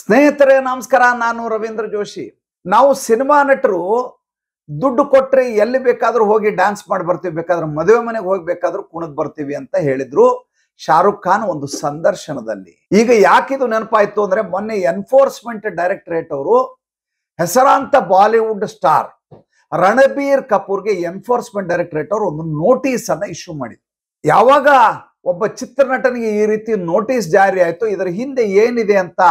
ಸ್ನೇಹಿತರೆ ನಮಸ್ಕಾರ ನಾನು ರವೀಂದ್ರ ಜೋಶಿ ನಾವು ಸಿನಿಮಾ ನಟರು ದುಡ್ಡು ಕೊಟ್ರೆ ಎಲ್ಲಿ ಬೇಕಾದ್ರೂ ಹೋಗಿ ಡ್ಯಾನ್ಸ್ ಮಾಡಿ ಬರ್ತೀವಿ ಬೇಕಾದ್ರೆ ಮದುವೆ ಮನೆಗೆ ಹೋಗಿ ಬೇಕಾದ್ರೂ ಬರ್ತೀವಿ ಅಂತ ಹೇಳಿದ್ರು ಶಾರುಖ್ ಖಾನ್ ಒಂದು ಸಂದರ್ಶನದಲ್ಲಿ ಈಗ ಯಾಕಿದು ನೆನಪಾಯ್ತು ಅಂದ್ರೆ ಮೊನ್ನೆ ಎನ್ಫೋರ್ಸ್ಮೆಂಟ್ ಡೈರೆಕ್ಟರೇಟ್ ಅವರು ಹೆಸರಾಂತ ಬಾಲಿವುಡ್ ಸ್ಟಾರ್ ರಣಬೀರ್ ಕಪೂರ್ಗೆ ಎನ್ಫೋರ್ಸ್ಮೆಂಟ್ ಡೈರೆಕ್ಟರೇಟ್ ಅವರು ಒಂದು ನೋಟಿಸ್ ಅನ್ನ ಇಶ್ಯೂ ಮಾಡಿದ್ರು ಯಾವಾಗ ಒಬ್ಬ ಚಿತ್ರನಟನಿಗೆ ಈ ರೀತಿ ನೋಟಿಸ್ ಜಾರಿ ಆಯಿತು ಇದರ ಹಿಂದೆ ಏನಿದೆ ಅಂತ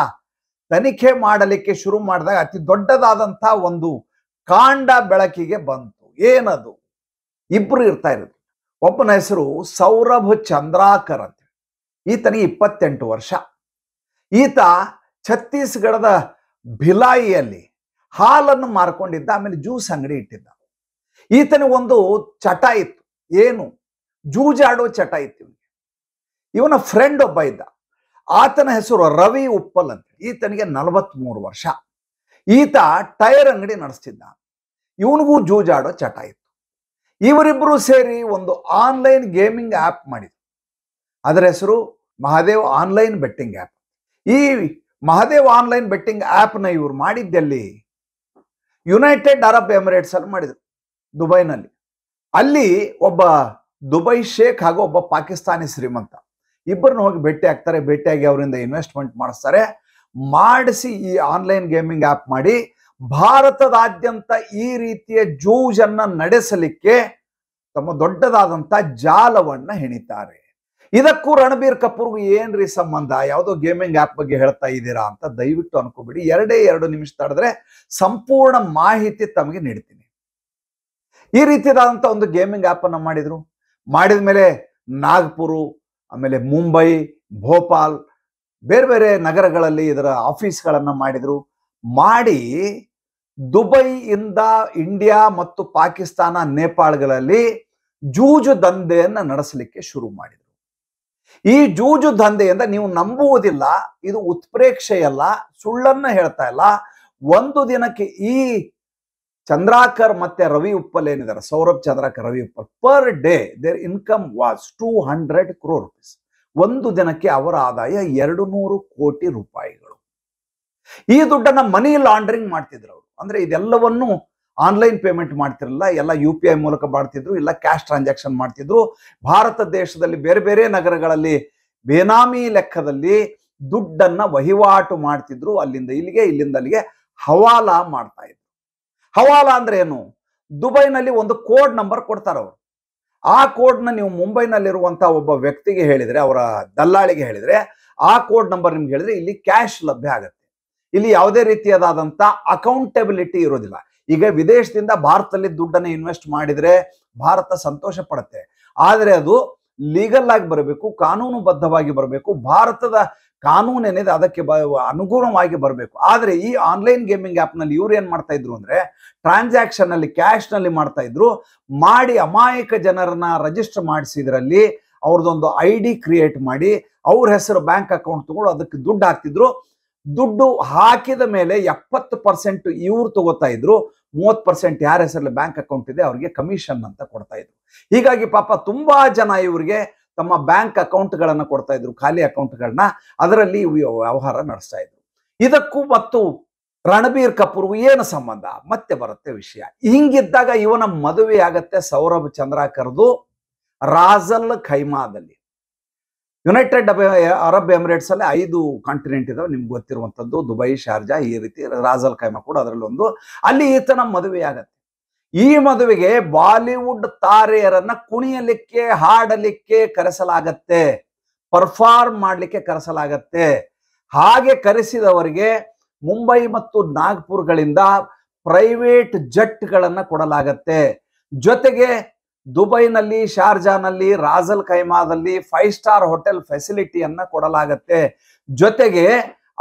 ತನಿಖೆ ಮಾಡಲಿಕ್ಕೆ ಶುರು ಮಾಡಿದಾಗ ಅತಿ ದೊಡ್ಡದಾದಂಥ ಒಂದು ಕಾಂಡ ಬೆಳಕಿಗೆ ಬಂತು ಏನದು ಇಬ್ರು ಇರ್ತಾ ಇರೋದು ಒಬ್ಬನ ಹೆಸರು ಸೌರಭ ಚಂದ್ರಾಕರ್ ಅಂತ ಈತನಿಗೆ ಇಪ್ಪತ್ತೆಂಟು ವರ್ಷ ಈತ ಛತ್ತೀಸ್ಗಢದ ಭಿಲಾಯಿಯಲ್ಲಿ ಹಾಲನ್ನು ಮಾರ್ಕೊಂಡಿದ್ದ ಆಮೇಲೆ ಜ್ಯೂಸ್ ಅಂಗಡಿ ಇಟ್ಟಿದ್ದ ಒಂದು ಚಟ ಇತ್ತು ಏನು ಜೂಜಾಡೋ ಚಟ ಇತ್ತು ಇವನ ಫ್ರೆಂಡ್ ಒಬ್ಬ ಇದ್ದ ಆತನ ಹೆಸರು ರವಿ ಉಪ್ಪಲ್ ಅಂತ ಈತನಿಗೆ ನಲವತ್ಮೂರು ವರ್ಷ ಈತ ಟೈರ್ ಅಂಗಡಿ ನಡೆಸ್ತಿದ್ದ ಇವನಿಗೂ ಜೂಜಾಡೋ ಚಟ ಇತ್ತು ಇವರಿಬ್ಬರು ಸೇರಿ ಒಂದು ಆನ್ಲೈನ್ ಗೇಮಿಂಗ್ ಆ್ಯಪ್ ಮಾಡಿದ್ರು ಅದರ ಹೆಸರು ಮಹಾದೇವ್ ಆನ್ಲೈನ್ ಬೆಟ್ಟಿಂಗ್ ಆ್ಯಪ್ ಈ ಮಹಾದೇವ್ ಆನ್ಲೈನ್ ಬೆಟ್ಟಿಂಗ್ ಆ್ಯಪ್ನ ಇವರು ಮಾಡಿದ್ದಲ್ಲಿ ಯುನೈಟೆಡ್ ಅರಬ್ ಎಮಿರೇಟ್ಸ್ ಅಲ್ಲಿ ಮಾಡಿದರು ದುಬೈನಲ್ಲಿ ಅಲ್ಲಿ ಒಬ್ಬ ದುಬೈ ಶೇಖ್ ಹಾಗೂ ಒಬ್ಬ ಪಾಕಿಸ್ತಾನಿ ಶ್ರೀಮಂತ ಇಬ್ಬರನ್ನ ಹೋಗಿ ಭೇಟಿ ಆಗ್ತಾರೆ ಭೇಟಿಯಾಗಿ ಅವರಿಂದ ಇನ್ವೆಸ್ಟ್ಮೆಂಟ್ ಮಾಡಿಸ್ತಾರೆ ಮಾಡಿಸಿ ಈ ಆನ್ಲೈನ್ ಗೇಮಿಂಗ್ ಆ್ಯಪ್ ಮಾಡಿ ಭಾರತದಾದ್ಯಂತ ಈ ರೀತಿಯ ಜೂಜನ್ನು ನಡೆಸಲಿಕ್ಕೆ ತಮ್ಮ ದೊಡ್ಡದಾದಂಥ ಜಾಲವನ್ನು ಹೆಣಿತಾರೆ ಇದಕ್ಕೂ ರಣಬೀರ್ ಕಪೂರ್ಗೂ ಏನ್ರಿ ಸಂಬಂಧ ಯಾವುದೋ ಗೇಮಿಂಗ್ ಆ್ಯಪ್ ಬಗ್ಗೆ ಹೇಳ್ತಾ ಇದ್ದೀರಾ ಅಂತ ದಯವಿಟ್ಟು ಅನ್ಕೋಬಿಡಿ ಎರಡೇ ಎರಡು ನಿಮಿಷ ತಡೆದ್ರೆ ಸಂಪೂರ್ಣ ಮಾಹಿತಿ ತಮಗೆ ನೀಡ್ತೀನಿ ಈ ರೀತಿಯಾದಂಥ ಒಂದು ಗೇಮಿಂಗ್ ಆ್ಯಪನ್ನು ಮಾಡಿದರು ಮಾಡಿದ ಮೇಲೆ ನಾಗ್ಪುರು ಆಮೇಲೆ ಮುಂಬೈ ಭೋಪಾಲ್ ಬೇರೆ ಬೇರೆ ನಗರಗಳಲ್ಲಿ ಇದರ ಆಫೀಸ್ಗಳನ್ನು ಮಾಡಿದರು ಮಾಡಿ ದುಬೈಯಿಂದ ಇಂಡಿಯಾ ಮತ್ತು ಪಾಕಿಸ್ತಾನ ನೇಪಾಳ್ಗಳಲ್ಲಿ ಜೂಜು ದಂಧೆಯನ್ನು ನಡೆಸಲಿಕ್ಕೆ ಶುರು ಮಾಡಿದರು ಈ ಜೂಜು ದಂಧೆಯಿಂದ ನೀವು ನಂಬುವುದಿಲ್ಲ ಇದು ಉತ್ಪ್ರೇಕ್ಷೆಯಲ್ಲ ಸುಳ್ಳನ್ನು ಹೇಳ್ತಾ ಇಲ್ಲ ಒಂದು ದಿನಕ್ಕೆ ಈ ಚಂದ್ರಾಕರ್ ಮತ್ತೆ ರವಿ ಉಪ್ಪಲ್ ಏನಿದ್ದಾರೆ Saurabh Chandrakar Ravi Uppal per day their income was two hundred crore rupees ಒಂದು ದಿನಕ್ಕೆ ಅವರ ಆದಾಯ ಎರಡು ನೂರು ಕೋಟಿ ರೂಪಾಯಿಗಳು ಈ ದುಡ್ಡನ್ನ ಮನಿ ಲಾಂಡ್ರಿಂಗ್ ಮಾಡ್ತಿದ್ರು ಅವರು ಅಂದ್ರೆ ಇದೆಲ್ಲವನ್ನು ಆನ್ಲೈನ್ ಪೇಮೆಂಟ್ ಮಾಡ್ತಿರಲಿಲ್ಲ ಎಲ್ಲ ಯು ಪಿ ಐ ಮೂಲಕ ಮಾಡ್ತಿದ್ರು ಇಲ್ಲ ಕ್ಯಾಶ್ ಟ್ರಾನ್ಸಾಕ್ಷನ್ ಮಾಡ್ತಿದ್ರು ಭಾರತ ದೇಶದಲ್ಲಿ ಬೇರೆ ಬೇರೆ ನಗರಗಳಲ್ಲಿ ಬೇನಾಮಿ ಲೆಕ್ಕದಲ್ಲಿ ದುಡ್ಡನ್ನ ವಹಿವಾಟು ಮಾಡ್ತಿದ್ರು ಅಲ್ಲಿಂದ ಇಲ್ಲಿಗೆ ಇಲ್ಲಿಂದ ಅಲ್ಲಿಗೆ ಹವಾಲಾ ಮಾಡ್ತಾ ಇದ್ರು ಹವಾಲಾ ಅಂದ್ರೆ ಏನು ದುಬೈನಲ್ಲಿ ಒಂದು ಕೋಡ್ ನಂಬರ್ ಕೊಡ್ತಾರೆ ಅವರು ಆ ಕೋಡ್ನ ನೀವು ಮುಂಬೈನಲ್ಲಿರುವಂತಹ ಒಬ್ಬ ವ್ಯಕ್ತಿಗೆ ಹೇಳಿದ್ರೆ ಅವರ ದಲ್ಲಾಳಿಗೆ ಹೇಳಿದ್ರೆ ಆ ಕೋಡ್ ನಂಬರ್ ನಿಮ್ಗೆ ಹೇಳಿದ್ರೆ ಇಲ್ಲಿ ಕ್ಯಾಶ್ ಲಭ್ಯ ಆಗುತ್ತೆ ಇಲ್ಲಿ ಯಾವುದೇ ರೀತಿಯಾದಂತ ಅಕೌಂಟೆಬಿಲಿಟಿ ಇರೋದಿಲ್ಲ ಈಗ ವಿದೇಶದಿಂದ ಭಾರತದಲ್ಲಿ ದುಡ್ಡನ್ನು ಇನ್ವೆಸ್ಟ್ ಮಾಡಿದ್ರೆ ಭಾರತ ಸಂತೋಷ ಪಡುತ್ತೆ ಆದರೆ ಅದು ಲೀಗಲ್ ಆಗಿ ಬರಬೇಕು ಕಾನೂನುಬದ್ಧವಾಗಿ ಬರಬೇಕು ಭಾರತದ ಕಾನೂನು ಏನಿದೆ ಅದಕ್ಕೆ ಬ ಅನುಗುಣವಾಗಿ ಬರಬೇಕು ಆದರೆ ಈ ಆನ್ಲೈನ್ ಗೇಮಿಂಗ್ ಆ್ಯಪ್ನಲ್ಲಿ ಇವರು ಏನು ಮಾಡ್ತಾ ಇದ್ರು ಅಂದರೆ ಟ್ರಾನ್ಸಾಕ್ಷನಲ್ಲಿ ಕ್ಯಾಶ್ನಲ್ಲಿ ಮಾಡ್ತಾ ಇದ್ರು ಮಾಡಿ ಅಮಾಯಕ ಜನರನ್ನ ರಿಜಿಸ್ಟರ್ ಮಾಡಿಸಿದ್ರಲ್ಲಿ ಅವ್ರದ್ದೊಂದು ಐ ಡಿ ಕ್ರಿಯೇಟ್ ಮಾಡಿ ಅವ್ರ ಹೆಸರು ಬ್ಯಾಂಕ್ ಅಕೌಂಟ್ ತಗೊಂಡು ಅದಕ್ಕೆ ದುಡ್ಡು ಹಾಕ್ತಿದ್ರು ದುಡ್ಡು ಹಾಕಿದ ಮೇಲೆ ಎಪ್ಪತ್ತು ಪರ್ಸೆಂಟ್ ಇವ್ರು ತಗೋತಾ ಇದ್ರು ಮೂವತ್ತು ಪರ್ಸೆಂಟ್ ಯಾರ ಹೆಸರಲ್ಲಿ ಬ್ಯಾಂಕ್ ಅಕೌಂಟ್ ಇದೆ ಅವರಿಗೆ ಕಮಿಷನ್ ಅಂತ ಕೊಡ್ತಾ ಇದ್ರು ಹೀಗಾಗಿ ಪಾಪ ತುಂಬಾ ಜನ ಇವ್ರಿಗೆ ತಮ್ಮ ಬ್ಯಾಂಕ್ ಅಕೌಂಟ್ ಗಳನ್ನ ಕೊಡ್ತಾ ಇದ್ರು ಖಾಲಿ ಅಕೌಂಟ್ಗಳನ್ನ ಅದರಲ್ಲಿ ವ್ಯವಹಾರ ನಡೆಸ್ತಾ ಇದ್ರು ಇದಕ್ಕೂ ಮತ್ತು ರಣಬೀರ್ ಕಪೂರ್ಗೂ ಏನು ಸಂಬಂಧ ಮತ್ತೆ ಬರುತ್ತೆ ವಿಷಯ ಹಿಂಗಿದ್ದಾಗ ಇವನ ಮದುವೆ ಆಗತ್ತೆ ಸೌರಭ್ ಕರೆದು ರಾಜಲ್ ಖೈಮಾದಲ್ಲಿ ಯುನೈಟೆಡ್ ಅರಬ್ ಎಮಿರೇಟ್ಸ್ ಅಲ್ಲಿ ಐದು ಕಾಂಟಿನೆಂಟ್ ಇದಾವೆ ನಿಮ್ಗೆ ಗೊತ್ತಿರುವಂಥದ್ದು ದುಬೈ ಶಾರ್ಜಾ ಈ ರೀತಿ ರಾಜಲ್ ಖೈಮಾ ಕೂಡ ಅದರಲ್ಲಿ ಒಂದು ಅಲ್ಲಿ ಈತನ ಮದುವೆ ಆಗತ್ತೆ ಈ ಮದುವೆಗೆ ಬಾಲಿವುಡ್ ತಾರೆಯರನ್ನ ಕುಣಿಯಲಿಕ್ಕೆ ಹಾಡಲಿಕ್ಕೆ ಕರೆಸಲಾಗತ್ತೆ ಪರ್ಫಾರ್ಮ್ ಮಾಡಲಿಕ್ಕೆ ಕರೆಸಲಾಗತ್ತೆ ಹಾಗೆ ಕರೆಸಿದವರಿಗೆ ಮುಂಬೈ ಮತ್ತು ನಾಗ್ಪುರ್ಗಳಿಂದ ಪ್ರೈವೇಟ್ ಜಟ್ಗಳನ್ನ ಕೊಡಲಾಗತ್ತೆ ಜೊತೆಗೆ ದುಬೈನಲ್ಲಿ ಶಾರ್ಜಾನಲ್ಲಿ ರಾಜಲ್ ಕೈಮಾದಲ್ಲಿ ಫೈವ್ ಸ್ಟಾರ್ ಹೋಟೆಲ್ ಫೆಸಿಲಿಟಿಯನ್ನ ಕೊಡಲಾಗತ್ತೆ ಜೊತೆಗೆ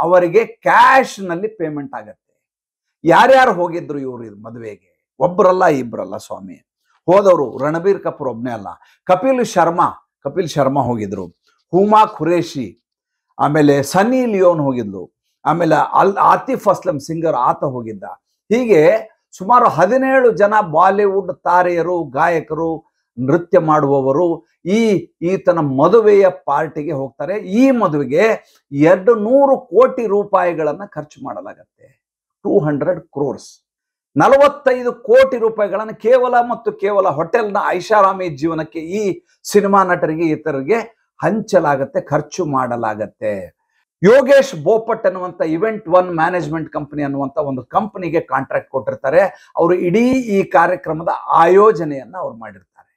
ಅವರಿಗೆ ಕ್ಯಾಶ್ ನಲ್ಲಿ ಪೇಮೆಂಟ್ ಆಗತ್ತೆ ಯಾರ್ಯಾರು ಹೋಗಿದ್ರು ಇವರು ಮದುವೆಗೆ ಒಬ್ಬರಲ್ಲ ಇಬ್ಬರಲ್ಲ ಸ್ವಾಮಿ ಹೋದವರು ರಣಬೀರ್ ಕಪೂರ್ ಒಬ್ಬನೇ ಅಲ್ಲ ಕಪಿಲ್ ಶರ್ಮಾ ಕಪಿಲ್ ಶರ್ಮಾ ಹೋಗಿದ್ರು ಹುಮಾ ಖುರೇಶಿ ಆಮೇಲೆ ಸನಿ ಲಿಯೋನ್ ಹೋಗಿದ್ಲು ಆಮೇಲೆ ಅಲ್ ಆತಿಫ್ ಅಸ್ಲಂ ಸಿಂಗರ್ ಆತ ಹೋಗಿದ್ದ ಹೀಗೆ ಸುಮಾರು ಹದಿನೇಳು ಜನ ಬಾಲಿವುಡ್ ತಾರೆಯರು ಗಾಯಕರು ನೃತ್ಯ ಮಾಡುವವರು ಈ ಈತನ ಮದುವೆಯ ಪಾರ್ಟಿಗೆ ಹೋಗ್ತಾರೆ ಈ ಮದುವೆಗೆ ಎರಡು ನೂರು ಕೋಟಿ ರೂಪಾಯಿಗಳನ್ನು ಖರ್ಚು ಮಾಡಲಾಗತ್ತೆ ಟೂ ಹಂಡ್ರೆಡ್ ಕ್ರೋರ್ಸ್ ನಲವತ್ತೈದು ಕೋಟಿ ರೂಪಾಯಿಗಳನ್ನು ಕೇವಲ ಮತ್ತು ಕೇವಲ ಹೋಟೆಲ್ನ ಐಷಾರಾಮಿ ಜೀವನಕ್ಕೆ ಈ ಸಿನಿಮಾ ನಟರಿಗೆ ಇತರರಿಗೆ ಹಂಚಲಾಗತ್ತೆ ಖರ್ಚು ಮಾಡಲಾಗತ್ತೆ ಯೋಗೇಶ್ ಬೋಪಟ್ ಅನ್ನುವಂಥ ಇವೆಂಟ್ ಒನ್ ಮ್ಯಾನೇಜ್ಮೆಂಟ್ ಕಂಪನಿ ಅನ್ನುವಂಥ ಒಂದು ಕಂಪನಿಗೆ ಕಾಂಟ್ರಾಕ್ಟ್ ಕೊಟ್ಟಿರ್ತಾರೆ ಅವರು ಇಡೀ ಈ ಕಾರ್ಯಕ್ರಮದ ಆಯೋಜನೆಯನ್ನು ಅವ್ರು ಮಾಡಿರ್ತಾರೆ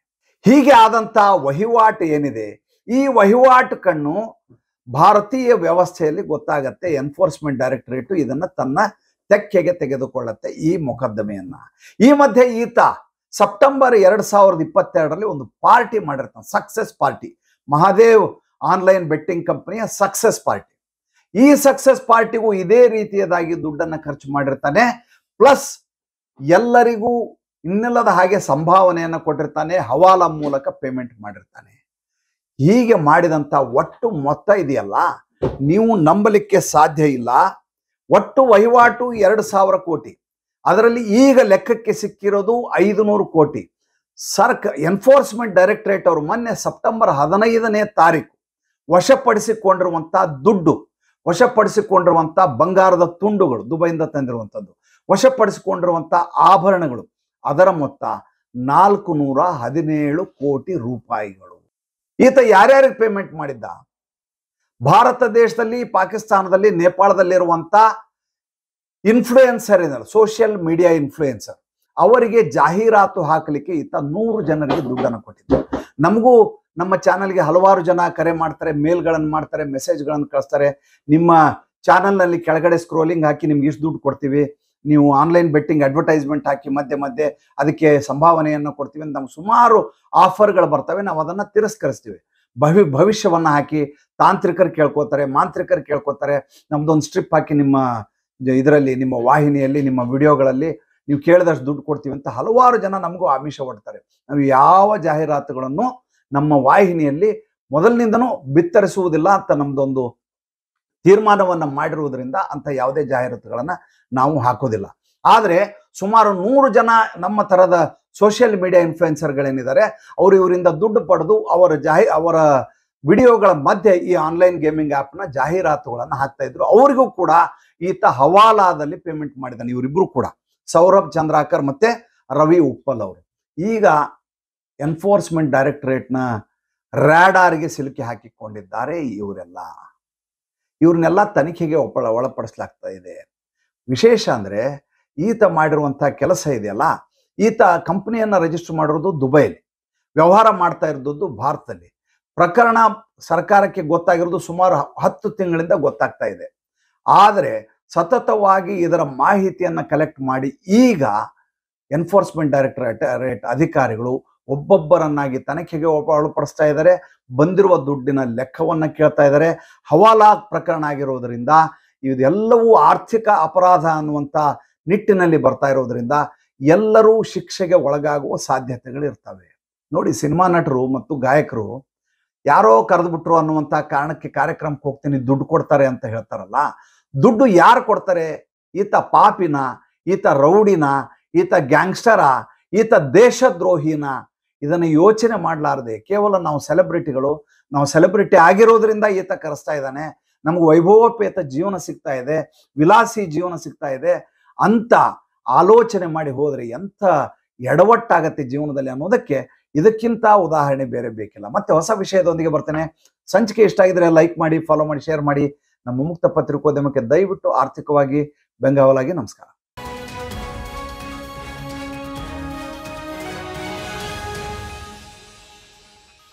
ಹೀಗೆ ಆದಂತಹ ವಹಿವಾಟು ಏನಿದೆ ಈ ವಹಿವಾಟು ಕಣ್ಣು ಭಾರತೀಯ ವ್ಯವಸ್ಥೆಯಲ್ಲಿ ಗೊತ್ತಾಗತ್ತೆ ಎನ್ಫೋರ್ಸ್ಮೆಂಟ್ ಡೈರೆಕ್ಟರೇಟು ಇದನ್ನ ತನ್ನ ತೆಕ್ಕೆಗೆ ತೆಗೆದುಕೊಳ್ಳುತ್ತೆ ಈ ಮೊಕದ್ದಮೆಯನ್ನ ಈ ಮಧ್ಯೆ ಈತ ಸೆಪ್ಟೆಂಬರ್ ಎರಡು ಸಾವಿರದ ಇಪ್ಪತ್ತೆರಡರಲ್ಲಿ ಒಂದು ಪಾರ್ಟಿ ಮಾಡಿರ್ತಾನೆ success party Mahadev online betting ಕಂಪನಿಯ ಸಕ್ಸಸ್ ಪಾರ್ಟಿ ಈ ಸಕ್ಸಸ್ ಪಾರ್ಟಿಗೂ ಇದೇ ರೀತಿಯದಾಗಿ ದುಡ್ಡನ್ನು ಖರ್ಚು ಮಾಡಿರ್ತಾನೆ ಪ್ಲಸ್ ಎಲ್ಲರಿಗೂ ಇನ್ನಿಲ್ಲದ ಹಾಗೆ ಸಂಭಾವನೆಯನ್ನು ಕೊಟ್ಟಿರ್ತಾನೆ ಹವಾಲ ಮೂಲಕ ಪೇಮೆಂಟ್ ಮಾಡಿರ್ತಾನೆ ಹೀಗೆ ಮಾಡಿದಂಥ ಒಟ್ಟು ಮೊತ್ತ ಇದೆಯಲ್ಲ ನೀವು ನಂಬಲಿಕ್ಕೆ ಸಾಧ್ಯ ಇಲ್ಲ ಒಟ್ಟು ವಹಿವಾಟು ಎರಡು ಸಾವಿರ ಕೋಟಿ ಅದರಲ್ಲಿ ಈಗ ಲೆಕ್ಕಕ್ಕೆ ಸಿಕ್ಕಿರೋದು ಐದು ನೂರು ಕೋಟಿ ಸರ್ಕ ಎನ್ಫೋರ್ಸ್ಮೆಂಟ್ ಡೈರೆಕ್ಟರೇಟ್ ಅವರು ಮೊನ್ನೆ ಸೆಪ್ಟೆಂಬರ್ ಹದಿನೈದನೇ ತಾರೀಕು ವಶಪಡಿಸಿಕೊಂಡಿರುವಂತಹ ದುಡ್ಡು ವಶಪಡಿಸಿಕೊಂಡಿರುವಂತಹ ಬಂಗಾರದ ತುಂಡುಗಳು ದುಬೈಯಿಂದ ತಂದಿರುವಂಥದ್ದು ವಶಪಡಿಸಿಕೊಂಡಿರುವಂತಹ ಆಭರಣಗಳು ಅದರ ಮೊತ್ತ ನಾಲ್ಕು ಹದಿನೇಳು ಕೋಟಿ ರೂಪಾಯಿಗಳು ಈತ ಯಾರ್ಯಾರಿಗೆ ಪೇಮೆಂಟ್ ಮಾಡಿದ್ದ ಭಾರತ ದೇಶದಲ್ಲಿ ಪಾಕಿಸ್ತಾನದಲ್ಲಿ ನೇಪಾಳದಲ್ಲಿರುವಂತ ಇನ್ಫ್ಲೂಯೆನ್ಸರ್ ಇದ್ದಾರೆ ಸೋಷಿಯಲ್ ಮೀಡಿಯಾ ಇನ್ಫ್ಲೂಯೆನ್ಸರ್ ಅವರಿಗೆ ಜಾಹೀರಾತು ಹಾಕಲಿಕ್ಕೆ ಈತ ನೂರು ಜನರಿಗೆ ದುಡ್ಡನ್ನು ಕೊಟ್ಟಿದ್ದಾರೆ ನಮಗೂ ನಮ್ಮ ಚಾನಲ್ಗೆ ಹಲವಾರು ಜನ ಕರೆ ಮಾಡ್ತಾರೆ ಮೇಲ್ಗಳನ್ನು ಮಾಡ್ತಾರೆ ಮೆಸೇಜ್ಗಳನ್ನು ಕಳಿಸ್ತಾರೆ ನಿಮ್ಮ ನಲ್ಲಿ ಕೆಳಗಡೆ ಸ್ಕ್ರೋಲಿಂಗ್ ಹಾಕಿ ನಿಮ್ಗೆ ಇಷ್ಟು ದುಡ್ಡು ಕೊಡ್ತೀವಿ ನೀವು ಆನ್ಲೈನ್ ಬೆಟ್ಟಿಂಗ್ ಅಡ್ವರ್ಟೈಸ್ಮೆಂಟ್ ಹಾಕಿ ಮಧ್ಯೆ ಮಧ್ಯೆ ಅದಕ್ಕೆ ಸಂಭಾವನೆಯನ್ನು ಕೊಡ್ತೀವಿ ಅಂತ ನಮ್ಗೆ ಸುಮಾರು ಆಫರ್ಗಳು ಬರ್ತವೆ ನಾವು ಅದನ್ನು ತಿರಸ್ಕರಿಸ್ತೀವಿ ಭವಿ ಭವಿಷ್ಯವನ್ನು ಹಾಕಿ ತಾಂತ್ರಿಕರು ಕೇಳ್ಕೊತಾರೆ ಮಾಂತ್ರಿಕರು ಕೇಳ್ಕೊತಾರೆ ನಮ್ದೊಂದು ಸ್ಟ್ರಿಪ್ ಹಾಕಿ ನಿಮ್ಮ ಇದರಲ್ಲಿ ನಿಮ್ಮ ವಾಹಿನಿಯಲ್ಲಿ ನಿಮ್ಮ ವಿಡಿಯೋಗಳಲ್ಲಿ ನೀವು ಕೇಳಿದಷ್ಟು ದುಡ್ಡು ಕೊಡ್ತೀವಿ ಅಂತ ಹಲವಾರು ಜನ ನಮಗೂ ಆಮಿಷ ಒಡ್ತಾರೆ ನಾವು ಯಾವ ಜಾಹೀರಾತುಗಳನ್ನು ನಮ್ಮ ವಾಹಿನಿಯಲ್ಲಿ ಮೊದಲಿನಿಂದನೂ ಬಿತ್ತರಿಸುವುದಿಲ್ಲ ಅಂತ ನಮ್ದೊಂದು ತೀರ್ಮಾನವನ್ನು ಮಾಡಿರುವುದರಿಂದ ಅಂತ ಯಾವುದೇ ಜಾಹೀರಾತುಗಳನ್ನು ನಾವು ಹಾಕೋದಿಲ್ಲ ಆದರೆ ಸುಮಾರು ನೂರು ಜನ ನಮ್ಮ ಥರದ ಸೋಷಿಯಲ್ ಮೀಡಿಯಾ ಇನ್ಫ್ಲುಯೆನ್ಸರ್ಗಳೇನಿದ್ದಾರೆ ಅವರು ಇವರಿಂದ ದುಡ್ಡು ಪಡೆದು ಅವರ ಜಾಹಿ ಅವರ ವಿಡಿಯೋಗಳ ಮಧ್ಯೆ ಈ ಆನ್ಲೈನ್ ಗೇಮಿಂಗ್ ಆ್ಯಪ್ನ ಜಾಹೀರಾತುಗಳನ್ನು ಹಾಕ್ತಾ ಇದ್ರು ಅವರಿಗೂ ಕೂಡ ಈತ ಹವಾಲಾದಲ್ಲಿ ಪೇಮೆಂಟ್ ಮಾಡಿದ್ದಾನೆ ಇವರಿಬ್ಬರು ಕೂಡ ಸೌರಭ್ ಚಂದ್ರಾಕರ್ ಮತ್ತು ರವಿ ಉಪ್ಪಲ್ ಅವರು ಈಗ ಎನ್ಫೋರ್ಸ್ಮೆಂಟ್ ಡೈರೆಕ್ಟರೇಟ್ನ ರ್ಯಾಡಾರ್ಗೆ ಸಿಲುಕಿ ಹಾಕಿಕೊಂಡಿದ್ದಾರೆ ಇವರೆಲ್ಲ ಇವ್ರನ್ನೆಲ್ಲ ತನಿಖೆಗೆ ಒಪ್ಪಳ ಒಳಪಡಿಸ್ಲಾಗ್ತಾ ಇದೆ ವಿಶೇಷ ಅಂದರೆ ಈತ ಮಾಡಿರುವಂಥ ಕೆಲಸ ಇದೆಯಲ್ಲ ಈತ ಕಂಪ್ನಿಯನ್ನು ರಿಜಿಸ್ಟರ್ ಮಾಡಿರೋದು ದುಬೈಲಿ ವ್ಯವಹಾರ ಮಾಡ್ತಾ ಇರೋದು ಭಾರತದಲ್ಲಿ ಪ್ರಕರಣ ಸರ್ಕಾರಕ್ಕೆ ಗೊತ್ತಾಗಿರೋದು ಸುಮಾರು ಹತ್ತು ತಿಂಗಳಿಂದ ಗೊತ್ತಾಗ್ತಾ ಇದೆ ಆದರೆ ಸತತವಾಗಿ ಇದರ ಮಾಹಿತಿಯನ್ನು ಕಲೆಕ್ಟ್ ಮಾಡಿ ಈಗ ಎನ್ಫೋರ್ಸ್ಮೆಂಟ್ ಡೈರೆಕ್ಟರೇಟ್ ಅಧಿಕಾರಿಗಳು ಒಬ್ಬೊಬ್ಬರನ್ನಾಗಿ ತನಿಖೆಗೆ ಒಳಪಡಿಸ್ತಾ ಇದ್ದಾರೆ ಬಂದಿರುವ ದುಡ್ಡಿನ ಲೆಕ್ಕವನ್ನು ಕೇಳ್ತಾ ಇದ್ದಾರೆ ಹವಾಲಾ ಪ್ರಕರಣ ಆಗಿರೋದರಿಂದ ಇದೆಲ್ಲವೂ ಆರ್ಥಿಕ ಅಪರಾಧ ಅನ್ನುವಂಥ ನಿಟ್ಟಿನಲ್ಲಿ ಬರ್ತಾ ಇರೋದರಿಂದ ಎಲ್ಲರೂ ಶಿಕ್ಷೆಗೆ ಒಳಗಾಗುವ ಸಾಧ್ಯತೆಗಳು ಇರ್ತವೆ ನೋಡಿ ಸಿನಿಮಾ ನಟರು ಮತ್ತು ಗಾಯಕರು ಯಾರೋ ಕರೆದುಬಿಟ್ರು ಅನ್ನುವಂಥ ಕಾರಣಕ್ಕೆ ಕಾರ್ಯಕ್ರಮಕ್ಕೆ ಹೋಗ್ತೀನಿ ದುಡ್ಡು ಕೊಡ್ತಾರೆ ಅಂತ ಹೇಳ್ತಾರಲ್ಲ ದುಡ್ಡು ಯಾರು ಕೊಡ್ತಾರೆ ಈತ ಪಾಪಿನ ಈತ ರೌಡಿನ ಈತ ಗ್ಯಾಂಗ್ಸ್ಟರ ಈತ ದೇಶದ್ರೋಹಿನ ಇದನ್ನು ಯೋಚನೆ ಮಾಡಲಾರದೆ ಕೇವಲ ನಾವು ಸೆಲೆಬ್ರಿಟಿಗಳು ನಾವು ಸೆಲೆಬ್ರಿಟಿ ಆಗಿರೋದ್ರಿಂದ ಈತ ಕರೆಸ್ತಾ ಇದ್ದಾನೆ ನಮ್ಗೆ ವೈಭವೋಪೇತ ಜೀವನ ಸಿಗ್ತಾ ಇದೆ ವಿಲಾಸಿ ಜೀವನ ಸಿಗ್ತಾ ಇದೆ ಅಂತ ಆಲೋಚನೆ ಮಾಡಿ ಹೋದ್ರೆ ಎಂಥ ಎಡವಟ್ಟಾಗತ್ತೆ ಜೀವನದಲ್ಲಿ ಅನ್ನೋದಕ್ಕೆ ಇದಕ್ಕಿಂತ ಉದಾಹರಣೆ ಬೇರೆ ಬೇಕಿಲ್ಲ ಮತ್ತೆ ಹೊಸ ವಿಷಯದೊಂದಿಗೆ ಬರ್ತೇನೆ ಸಂಚಿಕೆ ಇಷ್ಟ ಆಗಿದ್ರೆ ಲೈಕ್ ಮಾಡಿ ಫಾಲೋ ಮಾಡಿ ಶೇರ್ ಮಾಡಿ ನಮ್ಮ ಮುಕ್ತ ಪತ್ರಿಕೋದ್ಯಮಕ್ಕೆ ದಯವಿಟ್ಟು ಆರ್ಥಿಕವಾಗಿ ಬೆಂಗಾವಲಾಗಿ ನಮಸ್ಕಾರ